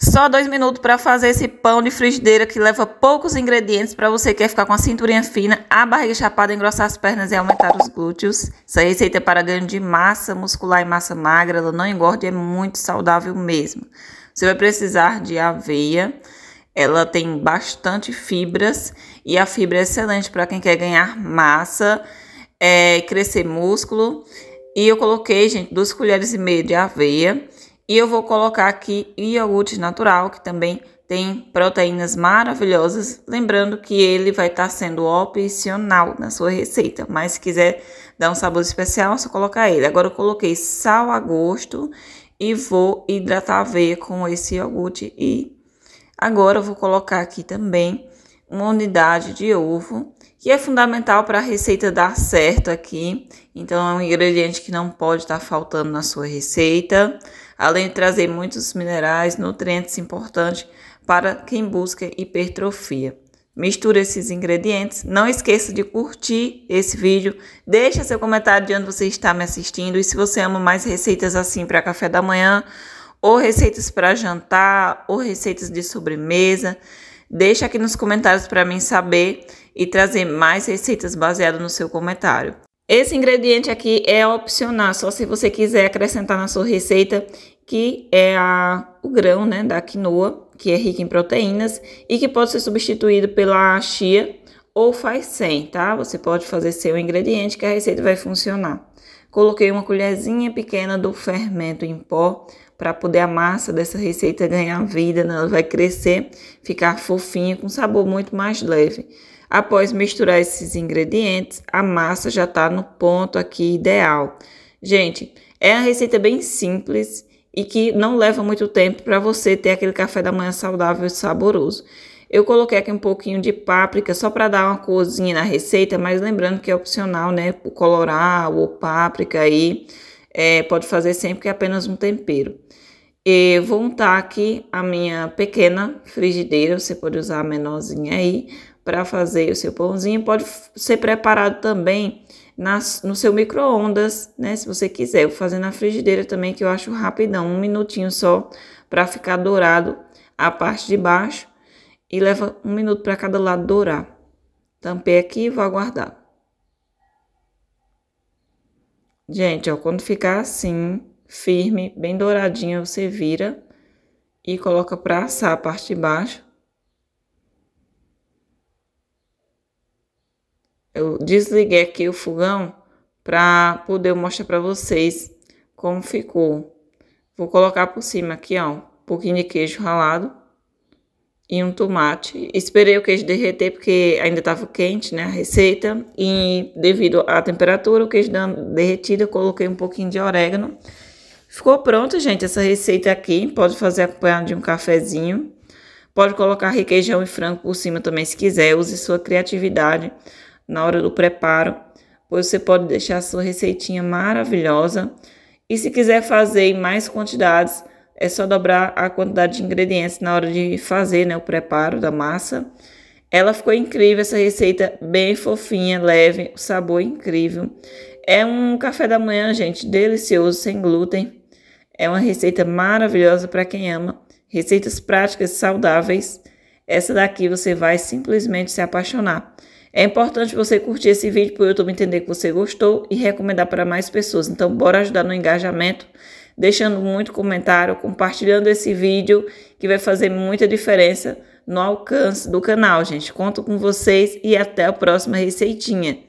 Só dois minutos para fazer esse pão de frigideira que leva poucos ingredientes para você que quer ficar com a cinturinha fina, a barriga chapada, engrossar as pernas e aumentar os glúteos. Essa receita é para ganho de massa muscular e massa magra, ela não engorda e é muito saudável mesmo. Você vai precisar de aveia, ela tem bastante fibras e a fibra é excelente para quem quer ganhar massa, é, crescer músculo. E eu coloquei, gente, duas colheres e meia de aveia e eu vou colocar aqui iogurte natural, que também tem proteínas maravilhosas. Lembrando que ele vai estar tá sendo opcional na sua receita, mas se quiser dar um sabor especial, é só colocar ele. Agora eu coloquei sal a gosto e vou hidratar a veia com esse iogurte. E agora eu vou colocar aqui também uma unidade de ovo que é fundamental para a receita dar certo aqui. Então, é um ingrediente que não pode estar tá faltando na sua receita, além de trazer muitos minerais, nutrientes importantes para quem busca hipertrofia. Misture esses ingredientes. Não esqueça de curtir esse vídeo. Deixa seu comentário de onde você está me assistindo. E se você ama mais receitas assim para café da manhã, ou receitas para jantar, ou receitas de sobremesa, Deixa aqui nos comentários para mim saber e trazer mais receitas baseado no seu comentário. Esse ingrediente aqui é opcional, só se você quiser acrescentar na sua receita, que é a, o grão né, da quinoa, que é rico em proteínas e que pode ser substituído pela chia ou faz sem, tá? Você pode fazer seu ingrediente que a receita vai funcionar. Coloquei uma colherzinha pequena do fermento em pó para poder a massa dessa receita ganhar vida, né? ela vai crescer, ficar fofinha, com sabor muito mais leve. Após misturar esses ingredientes, a massa já está no ponto aqui ideal. Gente, é uma receita bem simples e que não leva muito tempo para você ter aquele café da manhã saudável e saboroso. Eu coloquei aqui um pouquinho de páprica só para dar uma cozinha na receita, mas lembrando que é opcional, né? Colorar ou páprica aí é, pode fazer sempre que é apenas um tempero. E vou untar aqui a minha pequena frigideira, você pode usar a menorzinha aí para fazer o seu pãozinho. Pode ser preparado também nas, no seu micro-ondas, né? Se você quiser, eu vou fazer na frigideira também, que eu acho rapidão, um minutinho só para ficar dourado a parte de baixo e leva um minuto para cada lado dourar. Tampei aqui e vou aguardar. Gente, ó, quando ficar assim, firme, bem douradinha, você vira e coloca para assar a parte de baixo. Eu desliguei aqui o fogão para poder mostrar para vocês como ficou. Vou colocar por cima aqui, ó, um pouquinho de queijo ralado e um tomate. Esperei o queijo derreter porque ainda estava quente, né, a receita. E devido à temperatura, o queijo derretido, eu coloquei um pouquinho de orégano. Ficou pronto, gente, essa receita aqui. Pode fazer acompanhado de um cafezinho. Pode colocar requeijão e frango por cima também, se quiser. Use sua criatividade na hora do preparo, pois você pode deixar a sua receitinha maravilhosa. E se quiser fazer em mais quantidades, é só dobrar a quantidade de ingredientes na hora de fazer né, o preparo da massa. Ela ficou incrível, essa receita bem fofinha, leve, o sabor incrível. É um café da manhã, gente, delicioso, sem glúten. É uma receita maravilhosa para quem ama. Receitas práticas, saudáveis. Essa daqui você vai simplesmente se apaixonar. É importante você curtir esse vídeo para o YouTube entender que você gostou e recomendar para mais pessoas. Então, bora ajudar no engajamento deixando muito comentário, compartilhando esse vídeo que vai fazer muita diferença no alcance do canal, gente. Conto com vocês e até a próxima receitinha.